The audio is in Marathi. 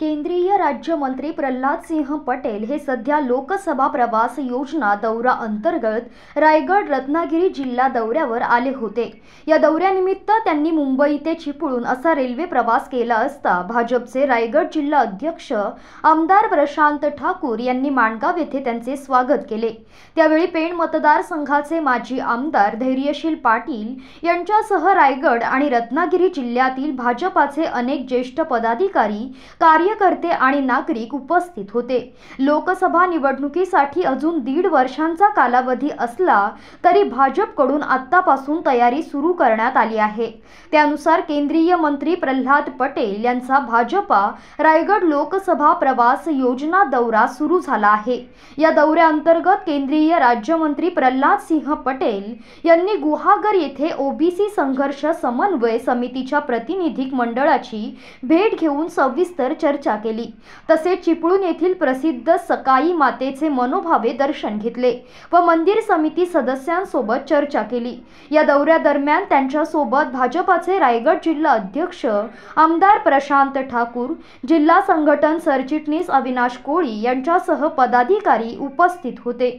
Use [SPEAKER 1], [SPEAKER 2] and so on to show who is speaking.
[SPEAKER 1] केंद्रीय राज्यमंत्री प्रल्हाद सिंह पटेल हे सध्या लोकसभा प्रवास योजना दौरा अंतर्गत रायगड रत्नागिरी जिल्हा दौऱ्यावर आले होते या दौऱ्यानिमित्त त्यांनी मुंबई ते चिपळूण असा रेल्वे प्रवास केला असता भाजपचे रायगड जिल्हा अध्यक्ष आमदार प्रशांत ठाकूर यांनी माणगाव येथे त्यांचे स्वागत केले त्यावेळी पेण मतदारसंघाचे माजी आमदार धैर्यशील पाटील यांच्यासह रायगड आणि रत्नागिरी जिल्ह्यातील भाजपाचे अनेक ज्येष्ठ पदाधिकारी कार्य कार्यकर्ते आणि नागरिक उपस्थित होते लोकसभा निवडणुकीसाठी अजून दीड वर्षांचा कालावधी असला तरी भाजपकडून आतापासून तयारी सुरू करण्यात आली आहे त्यानुसार केंद्रीय मंत्री प्रल्हाद पटेल यांचा भाजपा रायगड लोकसभा प्रवास योजना दौरा सुरू झाला आहे या दौऱ्याअंतर्गत केंद्रीय राज्यमंत्री प्रल्हाद सिंह पटेल यांनी गुहागर येथे ओबीसी संघर्ष समन्वय समितीच्या प्रतिनिधिक मंडळाची भेट घेऊन सविस्तर चर्चा चर्चा केली तसेच चिपळूण येथील प्रसिद्ध सकाई मातेचे मनोभावे दर्शन घेतले व मंदिर समिती सदस्यांसोबत चर्चा केली या दौऱ्यादरम्यान त्यांच्यासोबत भाजपाचे रायगड जिल्हा अध्यक्ष आमदार प्रशांत ठाकूर जिल्हा संघटन सरचिटणीस अविनाश कोळी यांच्यासह पदाधिकारी उपस्थित होते